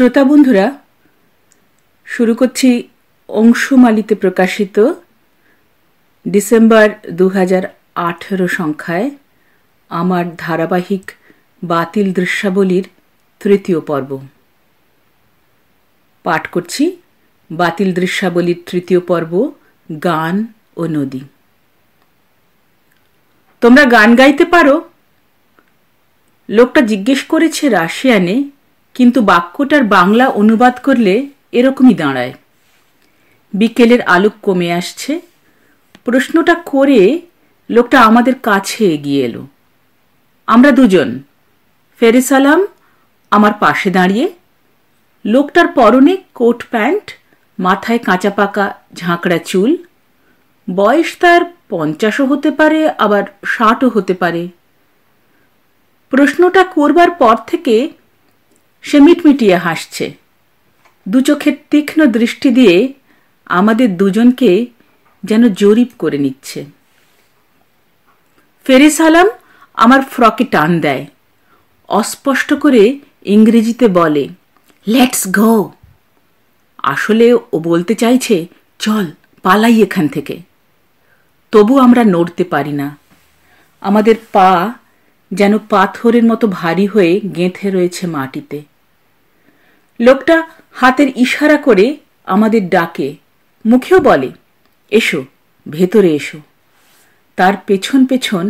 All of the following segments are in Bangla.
শ্রোতা বন্ধুরা শুরু করছি অংশমালিতে প্রকাশিত ডিসেম্বর দু আঠেরো সংখ্যায় আমার ধারাবাহিক বাতিল দৃশ্যাবলীর তৃতীয় পর্ব পাঠ করছি বাতিল দৃশ্যাবলীর তৃতীয় পর্ব গান ও নদী তোমরা গান গাইতে পারো লোকটা জিজ্ঞেস করেছে রাশিয়ানে কিন্তু বাক্যটার বাংলা অনুবাদ করলে এরকমই দাঁড়ায় বিকেলের আলোক কমে আসছে প্রশ্নটা করে লোকটা আমাদের কাছে এগিয়ে এলো আমরা দুজন ফেরিসালাম আমার পাশে দাঁড়িয়ে লোকটার পরনে কোট প্যান্ট মাথায় কাঁচা পাকা ঝাঁকড়া চুল বয়স তার পঞ্চাশও হতে পারে আবার ষাটও হতে পারে প্রশ্নটা করবার পর থেকে সে মিটমিটিয়ে হাসছে দুচোখের তীক্ষ্ণ দৃষ্টি দিয়ে আমাদের দুজনকে যেন জরিপ করে নিচ্ছে ফেরিস আলাম আমার ফ্রকে টান দেয় অস্পষ্ট করে ইংরেজিতে বলে লেটস গো আসলে ও বলতে চাইছে চল পালাই এখান থেকে তবু আমরা নড়তে পারি না আমাদের পা যেন পাথরের মতো ভারী হয়ে গেঁথে রয়েছে মাটিতে লোকটা হাতের ইশারা করে আমাদের ডাকে মুখেও বলে এসো ভেতরে এসো তার পেছন পেছন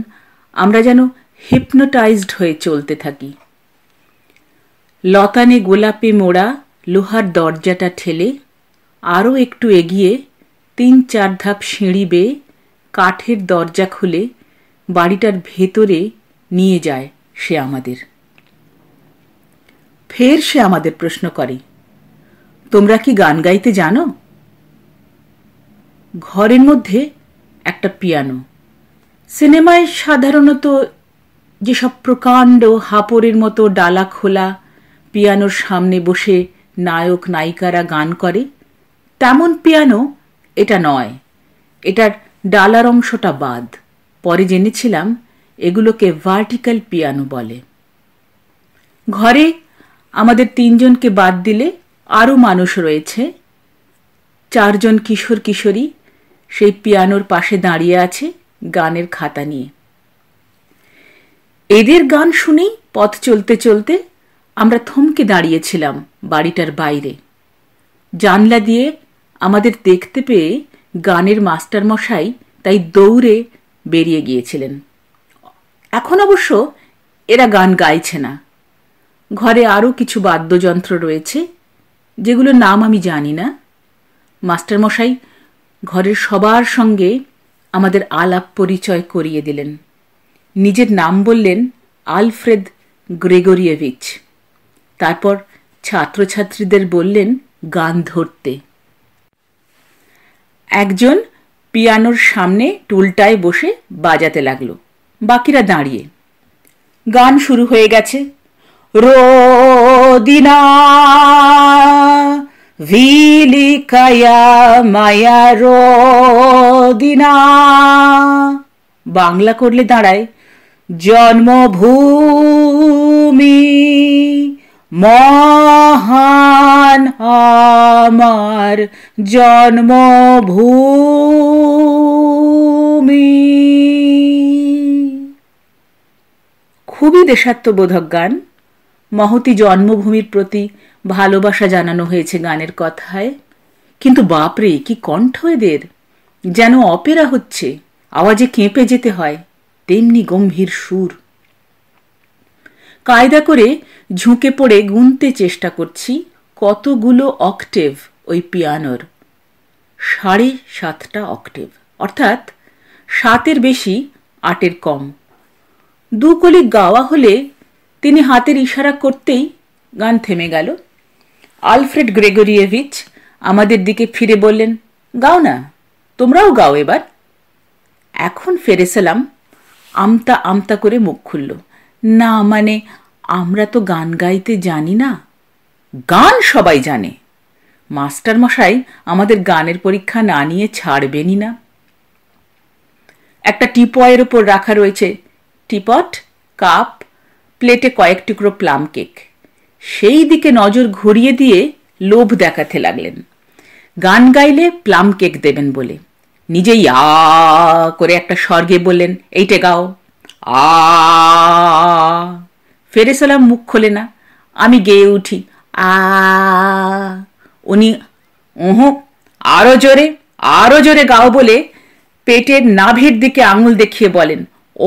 আমরা যেন হিপনোটাইজড হয়ে চলতে থাকি লতানে গোলাপে মোড়া লোহার দরজাটা ঠেলে আরও একটু এগিয়ে তিন চার ধাপ সিঁড়ি বেয়ে কাঠের দরজা খুলে বাড়িটার ভেতরে নিয়ে যায় সে আমাদের ফের সে আমাদের প্রশ্ন করে তোমরা কি গান গাইতে জানো ঘরের মধ্যে একটা পিয়ানো সিনেমায় সাধারণত যেসব প্রকাণ্ড হাপড়ের মতো ডালা খোলা পিয়ানোর সামনে বসে নায়ক নায়িকারা গান করে তেমন পিয়ানো এটা নয় এটার ডালার অংশটা বাদ পরে জেনেছিলাম এগুলোকে ভার্টিক্যাল পিয়ানো বলে ঘরে আমাদের তিনজনকে বাদ দিলে আরও মানুষ রয়েছে চারজন কিশোর কিশোরী সেই পিয়ানোর পাশে দাঁড়িয়ে আছে গানের খাতা নিয়ে এদের গান শুনেই পথ চলতে চলতে আমরা থমকে দাঁড়িয়েছিলাম বাড়িটার বাইরে জানলা দিয়ে আমাদের দেখতে পেয়ে গানের মাস্টারমশাই তাই দৌড়ে বেরিয়ে গিয়েছিলেন এখন অবশ্য এরা গান গাইছে না ঘরে আরও কিছু বাদ্যযন্ত্র রয়েছে যেগুলোর নাম আমি জানি না মাস্টারমশাই ঘরের সবার সঙ্গে আমাদের আলাপ পরিচয় করিয়ে দিলেন নিজের নাম বললেন আলফ্রেদ গ্রেগরিয়েভিচ তারপর ছাত্রছাত্রীদের বললেন গান ধরতে একজন পিয়ানোর সামনে টুলটায় বসে বাজাতে লাগলো বাকিরা দাঁড়িয়ে গান শুরু হয়ে গেছে rodina vilikaya maya rodina Bangla করলে দাঁড়ায় জন্মভূমি মহান আমার জন্মভূমি খুবই দেশাত্মবোধক গান মহতি জন্মভূমির প্রতি ভালোবাসা জানানো হয়েছে গানের কথায় কিন্তু বাপরে কি কণ্ঠ এদের যেন অপেরা হচ্ছে আওয়াজে কেঁপে যেতে হয় তেমনি গম্ভীর সুর কায়দা করে ঝুঁকে পড়ে গুনতে চেষ্টা করছি কতগুলো অক্টেভ ওই পিয়ানোর সাড়ে সাতটা অক্টেভ অর্থাৎ সাতের বেশি আটের কম দু কলি গাওয়া হলে তিনি হাতের ইশারা করতেই গান থেমে গেল আলফ্রেড গ্রেগরিয়েভিচ আমাদের দিকে ফিরে বললেন গাও না তোমরাও গাও এবার এখন ফেরেছিলাম আমতা আমতা করে মুখ খুলল না মানে আমরা তো গান গাইতে জানি না গান সবাই জানে মাস্টার মশাই আমাদের গানের পরীক্ষা না নিয়ে ছাড়বেনই না একটা টিপয়ের ওপর রাখা রয়েছে টিপট কাপ প্লেটে কয়েক টুকরো প্লাম কেক সেই দিকে নজর ঘুরিয়ে দিয়ে লোভ দেখাতে লাগলেন গান গাইলে প্লাম কেক দেবেন বলে নিজেই আ করে একটা স্বর্গে বললেন এইটে গাও আ ফেরেসালাম মুখ খোলে না আমি গেয়ে উঠি আ উনি ওহো আরো জোরে আরো জোরে গাও বলে পেটের নাভির দিকে আঙুল দেখিয়ে বলেন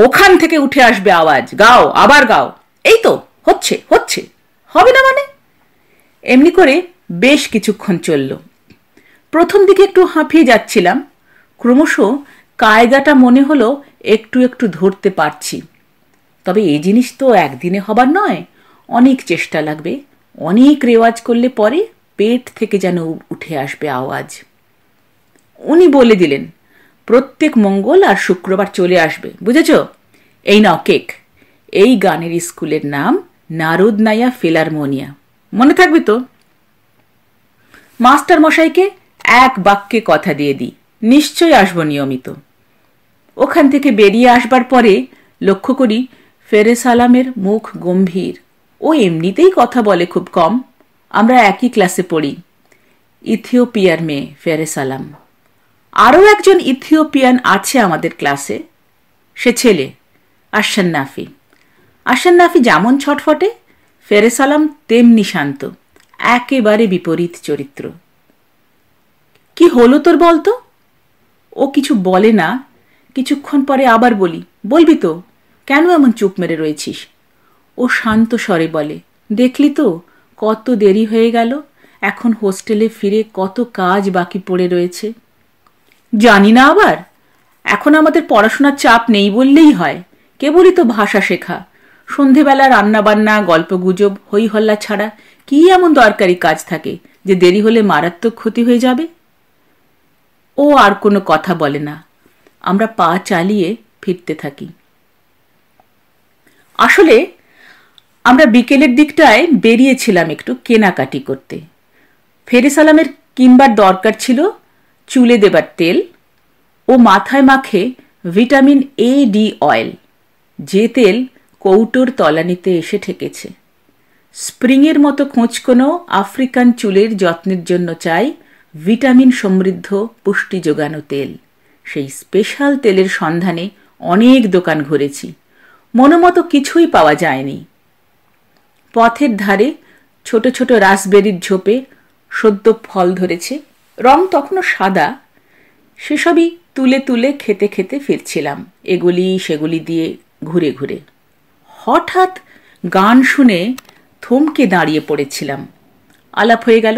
ওখান থেকে উঠে আসবে আওয়াজ গাও আবার গাও এই তো হচ্ছে হচ্ছে হবে না মানে এমনি করে বেশ কিছুক্ষণ চলল প্রথম দিকে একটু হাঁপিয়ে যাচ্ছিলাম ক্রমশ কায়দাটা মনে হলো একটু একটু ধরতে পারছি তবে এই জিনিস তো একদিনে হবার নয় অনেক চেষ্টা লাগবে অনেক রেওয়াজ করলে পরে পেট থেকে যেন উঠে আসবে আওয়াজ উনি বলে দিলেন প্রত্যেক মঙ্গল আর শুক্রবার চলে আসবে বুঝেছ এই নাও কেক এই গানের স্কুলের নাম নারুদনায়া ফিলারমোনিয়া মনে থাকবে তো মাস্টার মশাইকে এক বাক্যে কথা দিয়ে দিই নিশ্চয়ই আসব নিয়মিত ওখান থেকে বেরিয়ে আসবার পরে লক্ষ্য করি ফেরে সালামের মুখ গম্ভীর ও এমনিতেই কথা বলে খুব কম আমরা একই ক্লাসে পড়ি ইথিওপিয়ার মেয়ে ফেরে সালাম আরও একজন ইথিওপিয়ান আছে আমাদের ক্লাসে সে ছেলে আর সন্নাফি আসেন নাফি যেমন ছটফটে ফেরে সালাম তেমনি শান্ত একেবারে বিপরীত চরিত্র কি হলো তোর বলতো ও কিছু বলে না কিছুক্ষণ পরে আবার বলি বলবি তো কেন এমন চুপ মেরে রয়েছিস ও শান্ত স্বরে বলে দেখলি তো কত দেরি হয়ে গেল এখন হোস্টেলে ফিরে কত কাজ বাকি পড়ে রয়েছে জানি না আবার এখন আমাদের পড়াশোনার চাপ নেই বললেই হয় কেবলই তো ভাষা শেখা সন্ধেবেলা রান্নাবান্না গল্পগুজব হইহল্লা ছাড়া কি এমন দরকারি কাজ থাকে যে দেরি হলে মারাত্মক ক্ষতি হয়ে যাবে ও আর কোনো কথা বলে না আমরা পা চালিয়ে ফিরতে থাকি আসলে আমরা বিকেলের দিকটায় বেরিয়েছিলাম একটু কেনাকাটি করতে ফেরেসালামের কিনবার দরকার ছিল চুলে দেবার তেল ও মাথায় মাখে ভিটামিন এ ডি অয়েল যে তেল কৌটোর তলানিতে এসে ঠেকেছে স্প্রিংয়ের মতো খোঁজ কোনো আফ্রিকান চুলের যত্নের জন্য চাই ভিটামিন সমৃদ্ধ পুষ্টি যোগানো তেল সেই স্পেশাল তেলের সন্ধানে অনেক দোকান ঘুরেছি মনোমতো কিছুই পাওয়া যায়নি পথের ধারে ছোট ছোট রাসবেরির ঝোপে সদ্য ফল ধরেছে রং তখনও সাদা সেসবই তুলে তুলে খেতে খেতে ফিরছিলাম এগুলি সেগুলি দিয়ে ঘুরে ঘুরে হঠাৎ গান শুনে থমকে দাঁড়িয়ে পড়েছিলাম আলাপ হয়ে গেল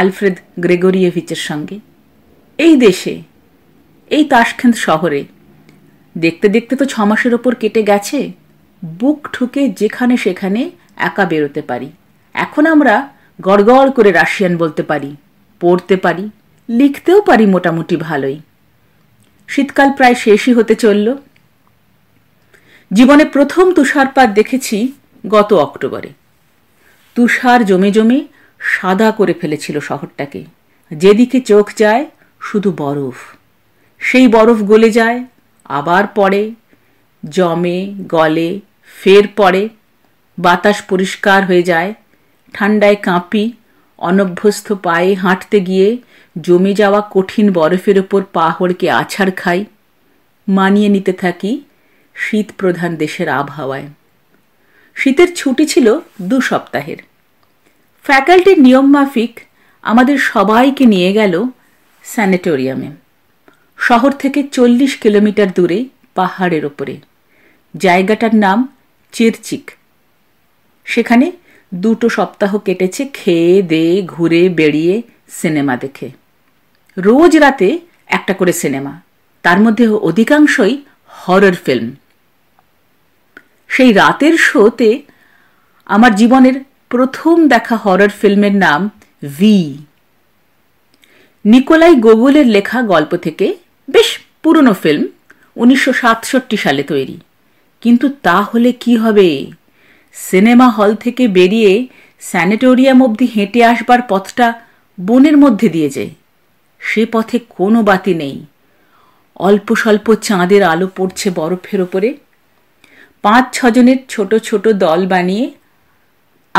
আলফ্রেদ গ্রেগরিয়েভিচের সঙ্গে এই দেশে এই তাসখেন্দ শহরে দেখতে দেখতে তো ছমাসের ওপর কেটে গেছে বুক ঠুকে যেখানে সেখানে একা বেরোতে পারি এখন আমরা গড়গড় করে রাশিয়ান বলতে পারি পড়তে পারি লিখতেও পারি মোটামুটি ভালোই শীতকাল প্রায় শেষই হতে চলল জীবনে প্রথম তুষারপাত দেখেছি গত অক্টোবরে তুষার জমে জমে সাদা করে ফেলেছিল শহরটাকে যেদিকে চোখ যায় শুধু বরফ সেই বরফ গলে যায় আবার পড়ে জমে গলে ফের পড়ে বাতাস পরিষ্কার হয়ে যায় ঠান্ডায় কাঁপি অনভ্যস্ত পায়ে হাঁটতে গিয়ে জমে যাওয়া কঠিন বরফের ওপর পাহড়কে আছাড় খাই মানিয়ে নিতে থাকি শীত প্রধান দেশের আবহাওয়ায় শীতের ছুটি ছিল দু সপ্তাহের ফ্যাকাল্টির নিয়ম মাফিক আমাদের সবাইকে নিয়ে গেল স্যানিটোরিয়ামে শহর থেকে চল্লিশ কিলোমিটার দূরে পাহাড়ের ওপরে জায়গাটার নাম চিরচিক সেখানে দুটো সপ্তাহ কেটেছে খেয়ে দে ঘুরে বেড়িয়ে সিনেমা দেখে রোজ রাতে একটা করে সিনেমা তার মধ্যে অধিকাংশই হরর ফিল্ম সেই রাতের শোতে আমার জীবনের প্রথম দেখা হরর ফিল্মের নাম ভি নিকোলাই গোগুলের লেখা গল্প থেকে বেশ পুরনো ফিল্ম উনিশশো সালে তৈরি কিন্তু তা হলে কি হবে সিনেমা হল থেকে বেরিয়ে স্যানিটোরিয়াম অবধি হেঁটে আসবার পথটা বনের মধ্যে দিয়ে যায় সে পথে কোনো বাতি নেই অল্প স্বল্প চাঁদের আলো পড়ছে বরফের ওপরে পাঁচ ছজনের ছোট ছোট দল বানিয়ে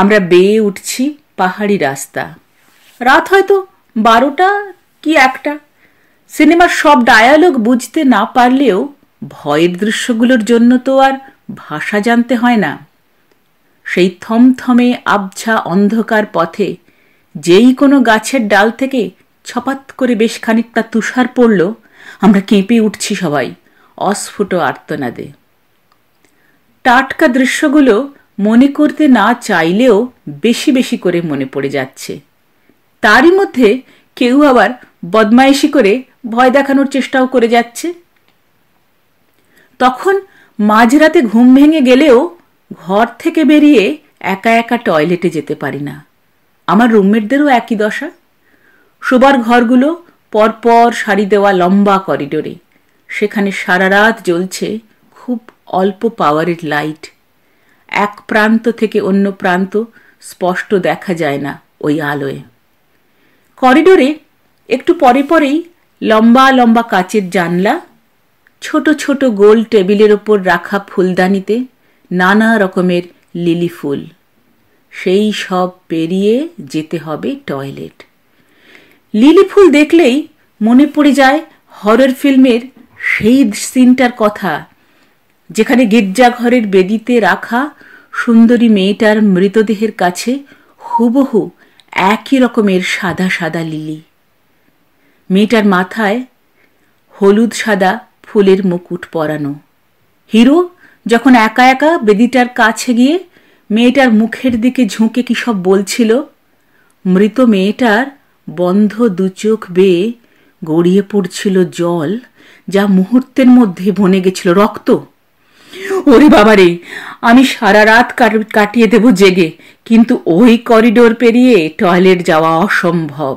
আমরা বেয়ে উঠছি পাহাড়ি রাস্তা রাত হয়তো বারোটা কি একটা সিনেমার সব ডায়ালগ বুঝতে না পারলেও ভয়ের দৃশ্যগুলোর জন্য তো আর ভাষা জানতে হয় না সেই থমথমে আবছা অন্ধকার পথে যেই কোনো গাছের ডাল থেকে ছপাত করে বেশ খানিকটা তুষার পড়ল আমরা কেঁপে উঠছি সবাই অস্ফুট আর্তনাদে টাটকা দৃশ্যগুলো মনে করতে না চাইলেও বেশি বেশি করে মনে পড়ে যাচ্ছে তারই মধ্যে কেউ আবার বদমায়েশি করে ভয় দেখানোর চেষ্টাও করে যাচ্ছে তখন মাঝরাতে ঘুম ভেঙে গেলেও ঘর থেকে বেরিয়ে একা একা টয়লেটে যেতে পারি না আমার রুমমেটদেরও একই দশা শোবার ঘরগুলো পরপর সারি দেওয়া লম্বা করিডোরে সেখানে সারা রাত জ্বলছে খুব অল্প পাওয়ারের লাইট এক প্রান্ত থেকে অন্য প্রান্ত স্পষ্ট দেখা যায় না ওই আলোয় করিডোরে একটু পরে পরেই লম্বা লম্বা কাচের জানলা ছোট ছোট গোল টেবিলের ওপর রাখা ফুলদানিতে নানা রকমের লিলি ফুল সেই সব পেরিয়ে যেতে হবে টয়লেট লিলি ফুল দেখলেই মনে পড়ে যায় হরর ফিল্মের সেই সিনটার কথা যেখানে গির্জাঘরের বেদিতে রাখা সুন্দরী মেয়েটার মৃতদেহের কাছে হুবহু একই রকমের সাদা সাদা লিলি মেয়েটার মাথায় হলুদ সাদা ফুলের মুকুট পরানো হিরো যখন একা একা বেদিটার কাছে গিয়ে মেয়েটার মুখের দিকে ঝুঁকে কী সব বলছিল মৃত মেয়েটার বন্ধ দুচোখ বেয়ে গড়িয়ে পড়ছিল জল যা মুহূর্তের মধ্যে বনে গেছিল রক্ত ওরে বাবারে আমি সারা রাত কাটিয়ে দেব জেগে কিন্তু ওই করিডোর পেরিয়ে টয়লেট যাওয়া অসম্ভব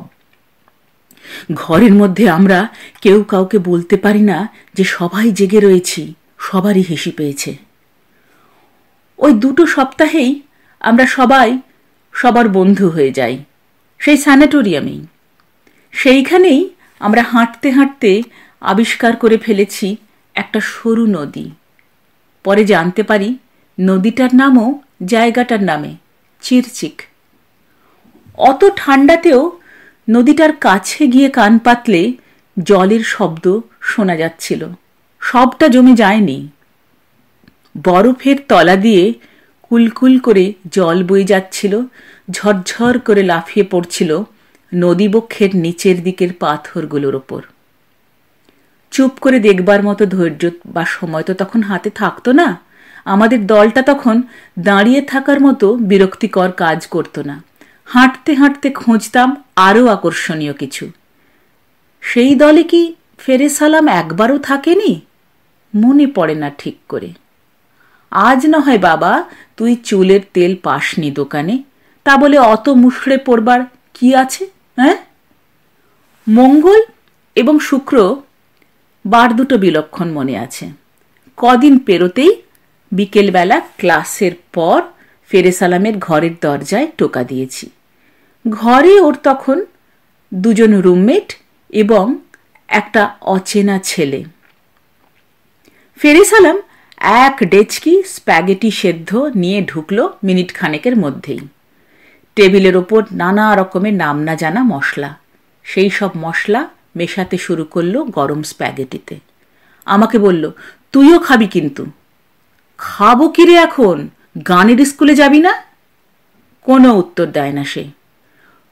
ঘরের মধ্যে আমরা কেউ কাউকে বলতে পারি না যে সবাই জেগে রয়েছি সবারই হেসি পেয়েছে ওই দুটো সপ্তাহেই আমরা সবাই সবার বন্ধু হয়ে যাই সেই স্যানেটোরিয়ামেই সেইখানেই আমরা হাঁটতে হাঁটতে আবিষ্কার করে ফেলেছি একটা সরু নদী পরে জানতে পারি নদীটার নামও জায়গাটার নামে চিরচিক অত ঠান্ডাতেও নদীটার কাছে গিয়ে কান পাতলে জলের শব্দ শোনা যাচ্ছিল সবটা জমে যায়নি বরফের তলা দিয়ে কুলকুল করে জল বয়ে যাচ্ছিল ঝরঝর করে লাফিয়ে পড়ছিল নদীবক্ষের নিচের দিকের পাথরগুলোর ওপর চুপ করে দেখবার মতো ধৈর্য বা সময় তো তখন হাতে থাকতো না আমাদের দলটা তখন দাঁড়িয়ে থাকার মতো বিরক্তিকর কাজ করতো না হাঁটতে হাঁটতে খুঁজতাম আরও আকর্ষণীয় কিছু সেই দলে কি ফেরে সালাম একবারও থাকেনি মনে পড়ে না ঠিক করে আজ না হয় বাবা তুই চুলের তেল পাসনি দোকানে তা বলে অত মুশড়ে পড়বার কি আছে হ্যাঁ মঙ্গল এবং শুক্র বার দুটো বিলক্ষণ মনে আছে কদিন পেরোতেই বিকেলবেলা ক্লাসের পর ফেরেসালামের ঘরের দরজায় টোকা দিয়েছি ঘরে ওর তখন দুজন রুমমেট এবং একটা অচেনা ছেলে ফেরেসালাম এক ডেচকি স্প্যাগেটি সেদ্ধ নিয়ে ঢুকল মিনিট খানেকের মধ্যেই টেবিলের ওপর নানা রকমের নাম না জানা মশলা সেই সব মশলা মেশাতে শুরু করলো গরম স্প্যাগেটিতে আমাকে বলল তুইও খাবি কিন্তু খাবো কিরে এখন গানের স্কুলে যাবি না কোনো উত্তর দেয় না সে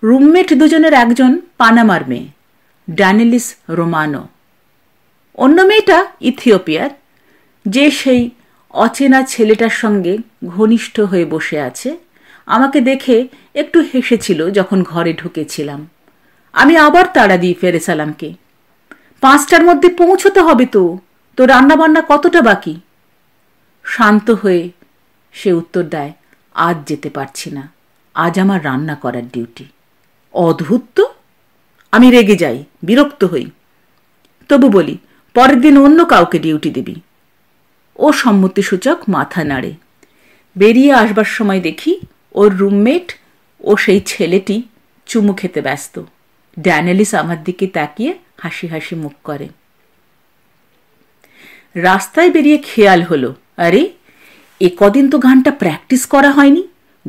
রুমমেট দুজনের একজন পানামার মেয়ে ড্যানিলিস রোমানো অন্য মেয়েটা ইথিওপিয়ার যে সেই অচেনা ছেলেটার সঙ্গে ঘনিষ্ঠ হয়ে বসে আছে আমাকে দেখে একটু হেসেছিল যখন ঘরে ঢুকেছিলাম আমি আবার তাড়া দিই ফেরেসালামকে পাঁচটার মধ্যে পৌঁছতে হবে তো তো রান্নাবান্না কতটা বাকি শান্ত হয়ে সে উত্তর দেয় আজ যেতে পারছি না আজ আমার রান্না করার ডিউটি অদ্ভুত তো আমি রেগে যাই বিরক্ত হই তবু বলি পরের দিন অন্য কাউকে ডিউটি দিবি ও সম্মতিসূচক মাথা নাড়ে বেরিয়ে আসবার সময় দেখি ওর রুমমেট ও সেই ছেলেটি চুমু খেতে ব্যস্ত ড্যানেলিস আমার দিকে তাকিয়ে হাসি হাসি মুখ করে রাস্তায় বেরিয়ে খেয়াল হলো আরে এ কদিন তো গানটা প্র্যাকটিস করা হয়নি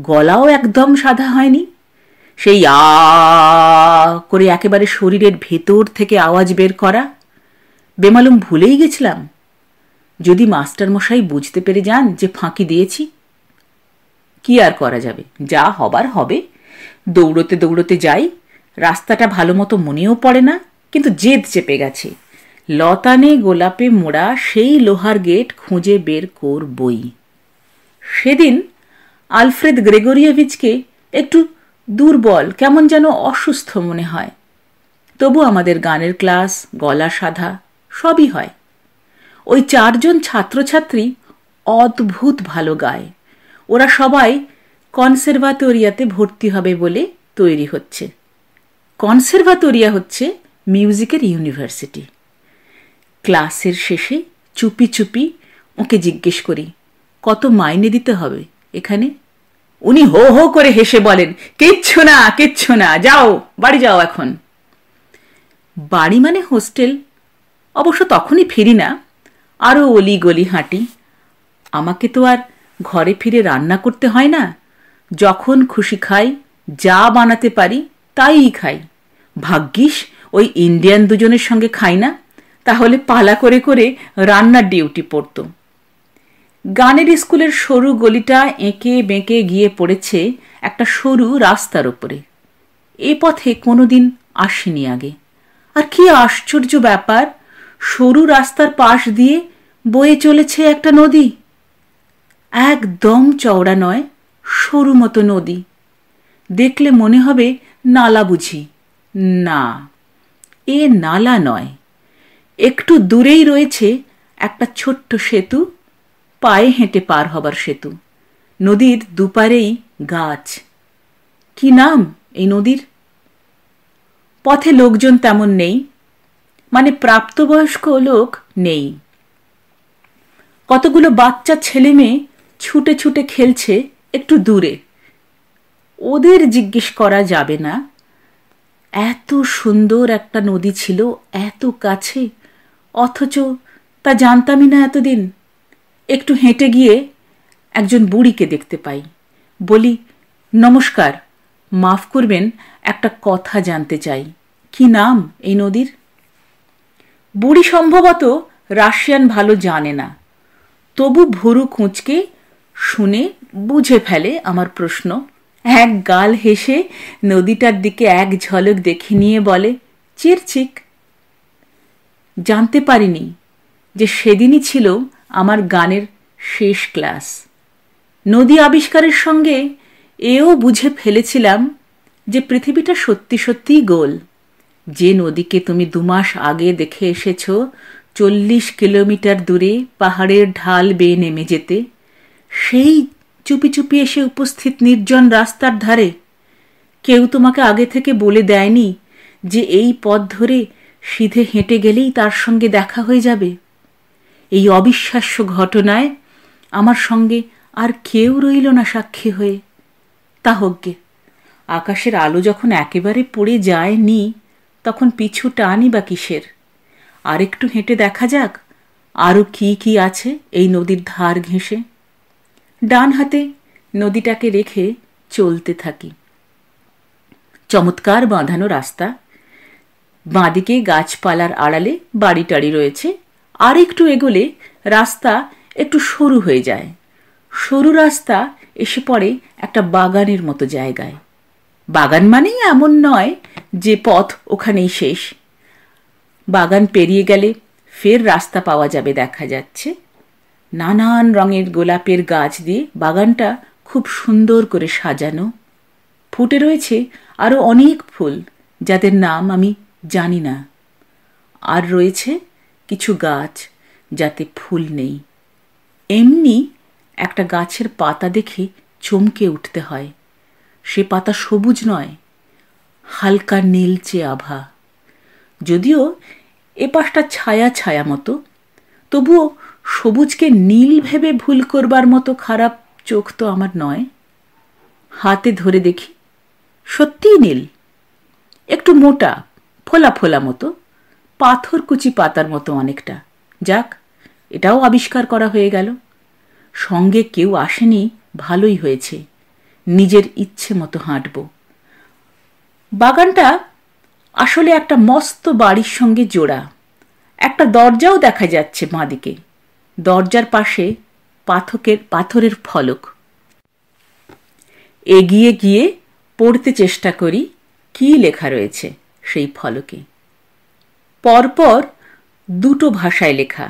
গলাও একদম সাদা হয়নি সেই আ করে একেবারে শরীরের ভেতর থেকে আওয়াজ বের করা বেমালুম ভুলেই গেছিলাম যদি মাস্টারমশাই বুঝতে পেরে যান যে ফাঁকি দিয়েছি কি আর করা যাবে যা হবার হবে দৌড়তে দৌড়তে যাই রাস্তাটা ভালো মতো মনেও পড়ে না কিন্তু জেদ চেপে গেছে লতানে গোলাপে মোড়া সেই লোহার গেট খুঁজে বের করবই সেদিন আলফ্রেদ গ্রেগরিয়াভিচকে একটু দুর্বল কেমন যেন অসুস্থ মনে হয় তবু আমাদের গানের ক্লাস গলা সাধা সবই হয় ওই চারজন ছাত্রছাত্রী অদ্ভুত ভালো গায় ওরা সবাই কনসার্ভাটোরিয়াতে ভর্তি হবে বলে তৈরি হচ্ছে কনসার্ভাতোরিয়া হচ্ছে মিউজিকের ইউনিভার্সিটি ক্লাসের শেষে চুপি চুপি ওকে জিজ্ঞেস করি কত মাইনে দিতে হবে এখানে উনি হো হো করে হেসে বলেন কিচ্ছু না কিচ্ছু না যাও বাড়ি যাও এখন বাড়ি মানে হোস্টেল অবশ্য তখনই ফিরি না আরও অলি গলি হাঁটি আমাকে তো আর ঘরে ফিরে রান্না করতে হয় না যখন খুশি খাই যা বানাতে পারি তাই খাই ভাগ্যিস ওই ইন্ডিয়ান দুজনের সঙ্গে খাই না তাহলে পালা করে করে রান্নার ডিউটি পড়ত গানের স্কুলের সরু গলিটা এঁকে বেঁকে গিয়ে পড়েছে একটা সরু রাস্তার ওপরে এ পথে কোনোদিন আসেনি আগে আর কি আশ্চর্য ব্যাপার সরু রাস্তার পাশ দিয়ে বয়ে চলেছে একটা নদী একদম চওড়া নয় সরু মতো নদী দেখলে মনে হবে নালা বুঝি না এ নালা নয় একটু দূরেই রয়েছে একটা ছোট্ট সেতু পায়ে হেঁটে পার হবার সেতু নদীর দুপারেই গাছ কি নাম এই নদীর পথে লোকজন তেমন নেই মানে প্রাপ্তবয়স্ক লোক নেই কতগুলো বাচ্চা ছেলে মেয়ে ছুটে ছুটে খেলছে একটু দূরে ওদের জিজ্ঞেস করা যাবে না এত সুন্দর একটা নদী ছিল এত কাছে অথচ তা জানতামই না এতদিন একটু হেঁটে গিয়ে একজন বুড়িকে দেখতে পাই বলি নমস্কার মাফ করবেন একটা কথা জানতে চাই কি নাম এই নদীর বুড়ি সম্ভবত রাশিয়ান ভালো জানে না তবু ভুরু কুঁচকে শুনে বুঝে ফেলে আমার প্রশ্ন এক গাল হেসে নদীটার দিকে এক ঝলক দেখে নিয়ে বলে চিরচিক জানতে পারিনি যে সেদিনই ছিল আমার গানের শেষ ক্লাস নদী আবিষ্কারের সঙ্গে এও বুঝে ফেলেছিলাম যে পৃথিবীটা সত্যি সত্যিই গোল যে নদীকে তুমি দুমাস আগে দেখে এসেছ চল্লিশ কিলোমিটার দূরে পাহাড়ের ঢাল বেয়ে নেমে যেতে সেই চুপি চুপি এসে উপস্থিত নির্জন রাস্তার ধারে কেউ তোমাকে আগে থেকে বলে দেয়নি যে এই পথ ধরে সিধে হেঁটে গেলেই তার সঙ্গে দেখা হয়ে যাবে এই অবিশ্বাস্য ঘটনায় আমার সঙ্গে আর কেউ রইল না সাক্ষী হয়ে তা হোক গে আকাশের আলো যখন একেবারে পড়ে যায়নি তখন পিছু টানই বা কিসের আর একটু হেঁটে দেখা যাক আরও কি কি আছে এই নদীর ধার ঘেঁষে ডান হাতে নদীটাকে রেখে চলতে থাকি চমৎকার বাঁধানো রাস্তা বাঁদিকে গাছপালার আড়ালে বাড়ি টাড়ি রয়েছে আর একটু এগোলে রাস্তা একটু সরু হয়ে যায় সরু রাস্তা এসে পড়ে একটা বাগানের মতো জায়গায় বাগান মানেই এমন নয় যে পথ ওখানেই শেষ বাগান পেরিয়ে গেলে ফের রাস্তা পাওয়া যাবে দেখা যাচ্ছে নানান রঙের গোলাপের গাছ দিয়ে বাগানটা খুব সুন্দর করে সাজানো ফুটে রয়েছে আরও অনেক ফুল যাদের নাম আমি জানি না আর রয়েছে কিছু গাছ যাতে ফুল নেই এমনি একটা গাছের পাতা দেখে চমকে উঠতে হয় সে পাতা সবুজ নয় হালকা নীলচে আভা যদিও এ পাশটা ছায়া ছায়া মতো তবুও সবুজকে নীল ভেবে ভুল করবার মতো খারাপ চোখ তো আমার নয় হাতে ধরে দেখি সত্যিই নীল একটু মোটা ফোলা ফোলা মতো পাথর কুচি পাতার মতো অনেকটা যাক এটাও আবিষ্কার করা হয়ে গেল সঙ্গে কেউ আসেনি ভালোই হয়েছে নিজের ইচ্ছে মতো হাঁটব বাগানটা আসলে একটা মস্ত বাড়ির সঙ্গে জোড়া একটা দরজাও দেখা যাচ্ছে দিকে দরজার পাশে পাথকের পাথরের ফলক এগিয়ে গিয়ে পড়তে চেষ্টা করি কি লেখা রয়েছে সেই ফলকে পরপর দুটো ভাষায় লেখা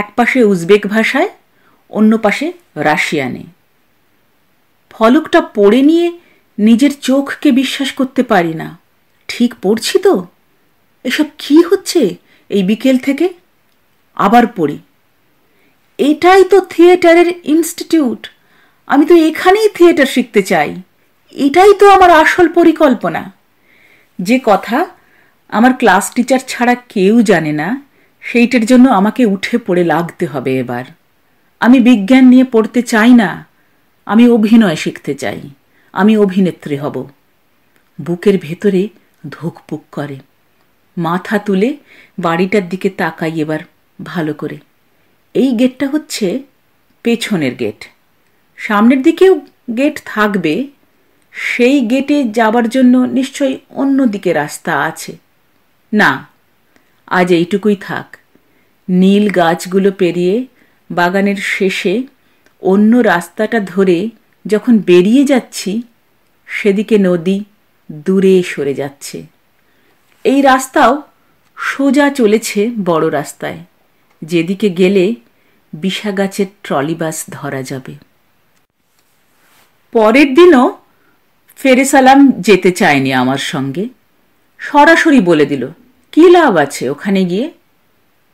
এক পাশে উজবেক ভাষায় অন্য পাশে রাশিয়ানে ফলকটা পড়ে নিয়ে নিজের চোখকে বিশ্বাস করতে পারি না ঠিক পড়ছি তো এসব কি হচ্ছে এই বিকেল থেকে আবার পড়ি এটাই তো থিয়েটারের ইনস্টিটিউট আমি তো এখানেই থিয়েটার শিখতে চাই এটাই তো আমার আসল পরিকল্পনা যে কথা আমার ক্লাস টিচার ছাড়া কেউ জানে না সেইটার জন্য আমাকে উঠে পড়ে লাগতে হবে এবার আমি বিজ্ঞান নিয়ে পড়তে চাই না আমি অভিনয় শিখতে চাই আমি অভিনেত্রী হব বুকের ভেতরে ধুকপুক করে মাথা তুলে বাড়িটার দিকে তাকাই এবার ভালো করে এই গেটটা হচ্ছে পেছনের গেট সামনের দিকেও গেট থাকবে সেই গেটে যাবার জন্য নিশ্চয়ই অন্য দিকে রাস্তা আছে না আজ এইটুকুই থাক নীল গাছগুলো পেরিয়ে বাগানের শেষে অন্য রাস্তাটা ধরে যখন বেরিয়ে যাচ্ছি সেদিকে নদী দূরে সরে যাচ্ছে এই রাস্তাও সোজা চলেছে বড় রাস্তায় যেদিকে গেলে বিশা গাছের ট্রলিবাস ধরা যাবে পরের দিনও ফেরেসালাম যেতে চায়নি আমার সঙ্গে সরাসরি বলে দিল কি লাভ আছে ওখানে গিয়ে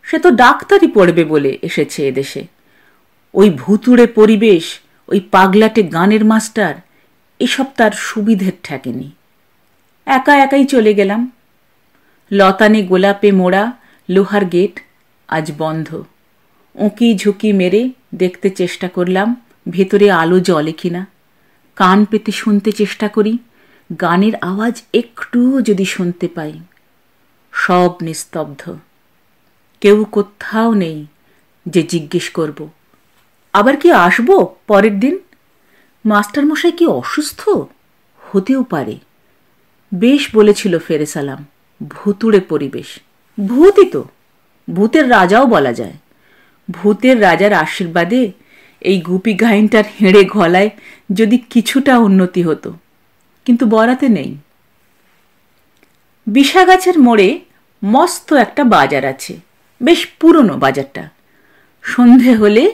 সে তো ডাক্তারি পড়বে বলে এসেছে এদেশে ওই ভুতুড়ে পরিবেশ ওই পাগলাটে গানের মাস্টার এসব তার সুবিধের ঠেকেনি একা একাই চলে গেলাম লতানে গোলাপে মোড়া লোহার গেট আজ বন্ধ উঁকি ঝুঁকি মেরে দেখতে চেষ্টা করলাম ভেতরে আলো জলে কিনা কান পেতে শুনতে চেষ্টা করি গানের আওয়াজ একটুও যদি শুনতে পাই সব নিস্তব্ধ কেউ কোথাও নেই যে জিজ্ঞেস করব আবার কি আসব পরের দিন মাস্টারমশাই কি অসুস্থ হতেও পারে বেশ বলেছিল ফেরেসালাম ভুতুড়ে পরিবেশ ভূতই তো ভূতের রাজাও বলা যায় ভূতের রাজার আশীর্বাদে এই গুপি গাইনটার হেঁড়ে গলায় যদি কিছুটা উন্নতি হতো কিন্তু বরাতে নেই বিশাগাছের মোড়ে মস্ত একটা বাজার আছে বেশ পুরনো বাজারটা সন্ধে হলে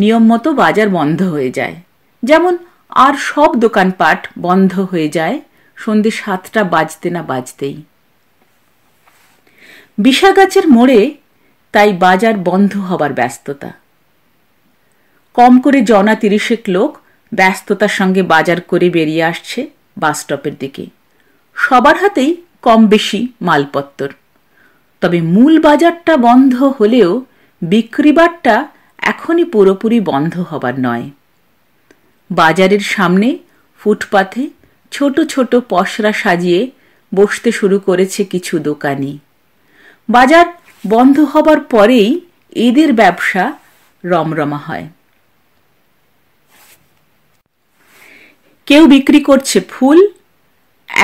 নিয়ম মতো বাজার বন্ধ হয়ে যায় যেমন আর সব দোকানপাট বন্ধ হয়ে যায় সন্ধে সাতটা বাজতে না বাজতেই বিশাগাছের মোড়ে তাই বাজার বন্ধ হবার ব্যস্ততা কম করে জনা তিরিশেক লোক ব্যস্ততার সঙ্গে বাজার করে বেরিয়ে আসছে বাসস্টপের দিকে সবার হাতেই কম বেশি মালপত্তর তবে মূল বাজারটা বন্ধ হলেও বিক্রিবারটা এখনই পুরোপুরি বন্ধ হবার নয় বাজারের সামনে ফুটপাথে ছোট ছোট পসরা সাজিয়ে বসতে শুরু করেছে কিছু দোকানি বাজার বন্ধ হবার পরেই এদের ব্যবসা রমরমা হয় কেউ বিক্রি করছে ফুল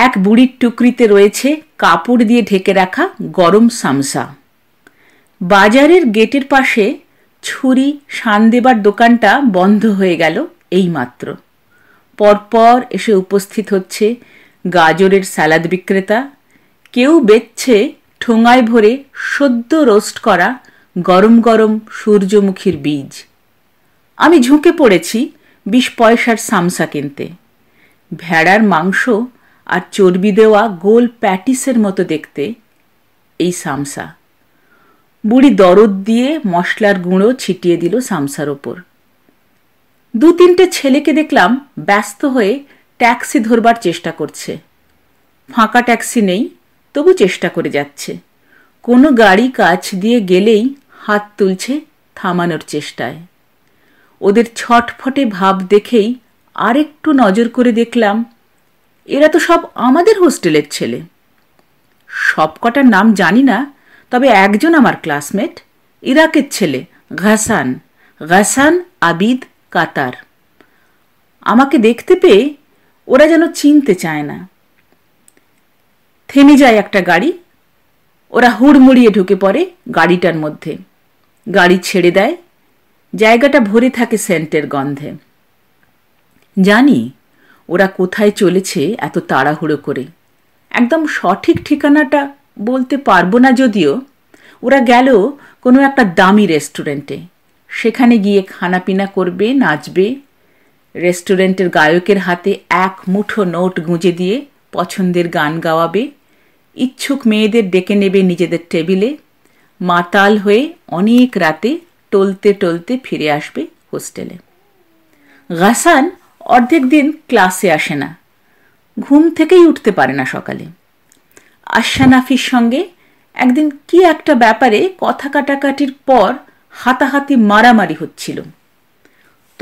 এক বুড়ির টুকরিতে রয়েছে কাপড় দিয়ে ঢেকে রাখা গরম সামসা বাজারের গেটের পাশে ছুরি সান দেবার দোকানটা বন্ধ হয়ে গেল এইমাত্র পরপর এসে উপস্থিত হচ্ছে গাজরের স্যালাদ বিক্রেতা কেউ বেচছে ঠোঙায় ভরে সদ্য রোস্ট করা গরম গরম সূর্যমুখীর বীজ আমি ঝুঁকে পড়েছি বিশ পয়সার সামসা কিনতে ভেড়ার মাংস আর চর্বি দেওয়া গোল প্যাটিসের মতো দেখতে এই সামসা বুড়ি দরদ দিয়ে মশলার গুঁড়ো ছিটিয়ে দিল সামসার ওপর দু তিনটে ছেলেকে দেখলাম ব্যস্ত হয়ে ট্যাক্সি ধরবার চেষ্টা করছে ফাঁকা ট্যাক্সি নেই তবু চেষ্টা করে যাচ্ছে কোনো গাড়ি কাছ দিয়ে গেলেই হাত তুলছে থামানোর চেষ্টায় ওদের ছটফটে ভাব দেখেই আরেকটু নজর করে দেখলাম এরা তো সব আমাদের হোস্টেলের ছেলে সব কটার নাম জানি না তবে একজন আমার ক্লাসমেট ইরাকের ছেলে ঘাসান ঘাসান আবিদ কাতার আমাকে দেখতে পেয়ে ওরা যেন চিনতে চায় না থেমে যায় একটা গাড়ি ওরা হুড়মুড়িয়ে ঢুকে পড়ে গাড়িটার মধ্যে গাড়ি ছেড়ে দেয় জায়গাটা ভরে থাকে সেন্টের গন্ধে জানি ওরা কোথায় চলেছে এত তাড়াহুড়ো করে একদম সঠিক ঠিকানাটা বলতে পারবো না যদিও ওরা গেল কোনো একটা দামি রেস্টুরেন্টে সেখানে গিয়ে খানাপিনা করবে নাচবে রেস্টুরেন্টের গায়কের হাতে এক মুঠো নোট গুঁজে দিয়ে পছন্দের গান গাওয়াবে ইচ্ছুক মেয়েদের ডেকে নেবে নিজেদের টেবিলে মাতাল হয়ে অনেক রাতে টলতে টলতে ফিরে আসবে হোস্টেলে গাসান অর্ধেক দিন ক্লাসে আসে না ঘুম থেকেই উঠতে পারে না সকালে আশানাফির সঙ্গে একদিন কি একটা ব্যাপারে কথা কাটাকাটির পর হাতাহাতি মারামারি হচ্ছিল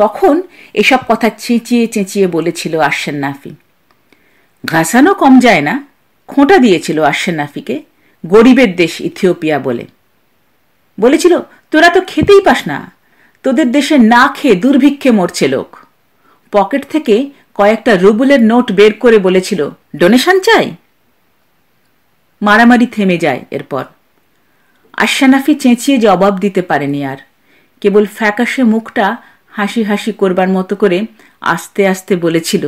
তখন এসব কথা চেঁচিয়ে চেঁচিয়ে বলেছিল আশানাফি ঘাসানও কম যায় না খোঁটা দিয়েছিল আশেনাফিকে গরিবের দেশ ইথিওপিয়া বলে বলেছিল তোরা তো খেতেই পাস না তোদের দেশে না খেয়ে দুর্ভিক্ষে মরছে লোক পকেট থেকে কয়েকটা রুবুলের নোট বের করে বলেছিল ডোনেশন চাই মারামারি থেমে যায় এরপর আশানাফি চেঁচিয়ে জবাব দিতে পারেনি আর কেবল ফ্যাকাশে মুখটা হাসি হাসি করবার মতো করে আস্তে আস্তে বলেছিল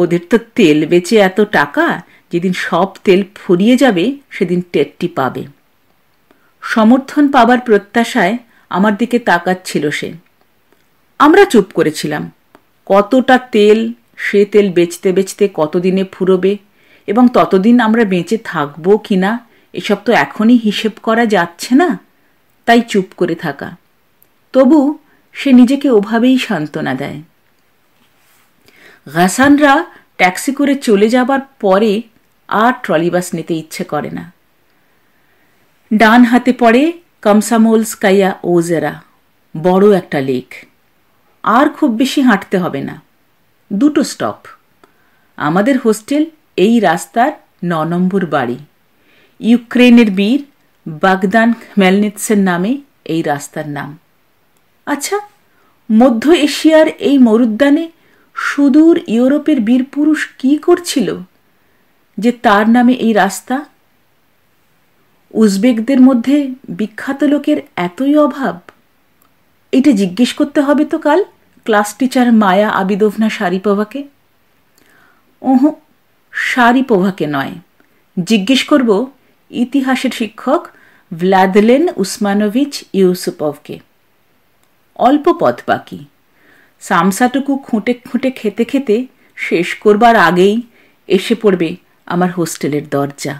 ওদের তো তেল বেচে এত টাকা যেদিন সব তেল ফুরিয়ে যাবে সেদিন টেটটি পাবে সমর্থন পাবার প্রত্যাশায় আমার দিকে তাকাচ্ছিল সে আমরা চুপ করেছিলাম কতটা তেল সে তেল বেচতে বেচতে কতদিনে ফুরোবে এবং ততদিন আমরা বেঁচে থাকবো কি না এসব তো এখনই হিসেব করা যাচ্ছে না তাই চুপ করে থাকা তবু সে নিজেকে ওভাবেই সান্ত্বনা দেয় গাসানরা ট্যাক্সি করে চলে যাবার পরে আর ট্রলিবাস নিতে ইচ্ছে করে না ডান হাতে পড়ে কমসামোল স্কাইয়া ওজেরা বড় একটা লেক আর খুব বেশি হাঁটতে হবে না দুটো স্টপ আমাদের হোস্টেল এই রাস্তার ন নম্বর বাড়ি ইউক্রেনের বীর বাগদান ম্যালনেটসের নামে এই রাস্তার নাম আচ্ছা মধ্য এশিয়ার এই মরুদ্যানে সুদূর ইউরোপের বীর পুরুষ কী করছিল যে তার নামে এই রাস্তা উজবেকদের মধ্যে বিখ্যাত লোকের এতই অভাব এটা জিজ্ঞেস করতে হবে তো কাল ক্লাস টিচার মায়া আবিদোভনা শারিপোভাকে ওহ শারিপোভাকে নয় জিজ্ঞেস করব ইতিহাসের শিক্ষক ভ্লাদলেন উসমানোভিচ ইউসুপভকে অল্প পথ বাকি সামসাটুকু খুঁটে খুঁটে খেতে খেতে শেষ করবার আগেই এসে পড়বে আমার হোস্টেলের দরজা